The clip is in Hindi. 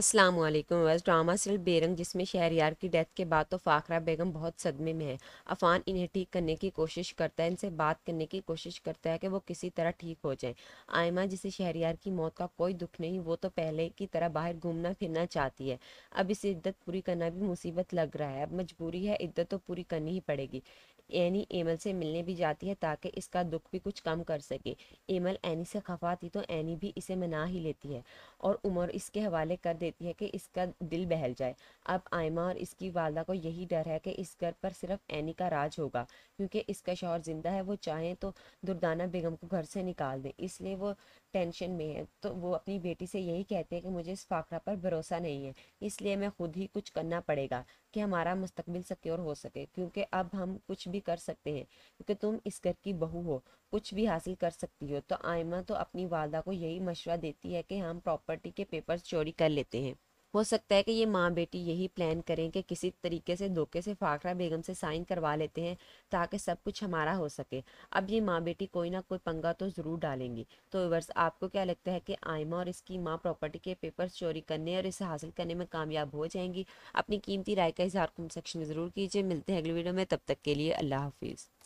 असलम वालेकुम ड्रामा सिर्फ बेरंग जिसमें शहरियार की डेथ के बाद तो फ़ाखरा बेगम बहुत सदमे में है अफ़ान इन्हें ठीक करने की कोशिश करता है इनसे बात करने की कोशिश करता है कि वो किसी तरह ठीक हो जाए आयमा जिसे शहरियार की मौत का कोई दुख नहीं वो तो पहले की तरह बाहर घूमना फिरना चाहती है अब इसे इद्दत पूरी करना भी मुसीबत लग रहा है अब मजबूरी है इद्दत तो पूरी करनी ही पड़ेगी एनी एमल से मिलने भी जाती है ताकि इसका दुख भी कुछ कम कर सके एमल एनी से खफा थी तो एनी भी इसे मना ही लेती है और उमर इसके हवाले कर देती है कि इसका दिल बहल जाए अब आयमा और इसकी वालदा को यही डर है कि इस घर पर सिर्फ एनी का राज होगा क्योंकि इसका शौहर ज़िंदा है वो चाहें तो दुर्दाना बेगम को घर से निकाल दें इसलिए वो टेंशन में है तो वो अपनी बेटी से यही कहते हैं कि मुझे इस फाकरा पर भरोसा नहीं है इसलिए मैं खुद ही कुछ करना पड़ेगा कि हमारा मुस्तकबिल सिक्योर हो सके क्योंकि अब हम कुछ भी कर सकते हैं क्योंकि तुम इस घर की बहू हो कुछ भी हासिल कर सकती हो तो आयमा तो अपनी वालदा को यही मशवरा देती है कि हम प्रॉपर्टी के पेपर्स चोरी कर लेते हैं हो सकता है कि ये माँ बेटी यही प्लान करें कि किसी तरीके से धोखे से फाखरा बेगम से साइन करवा लेते हैं ताकि सब कुछ हमारा हो सके अब ये माँ बेटी कोई ना कोई पंगा तो ज़रूर डालेंगी तो वर्ष आपको क्या लगता है कि आयमा और इसकी माँ प्रॉपर्टी के पेपर चोरी करने और इसे हासिल करने में कामयाब हो जाएंगी अपनी कीमती राय का इजहार कमेंट सेक्शन में ज़रूर कीजिए मिलते हैं अगले वीडियो में तब तक के लिए अल्लाह हाफिज़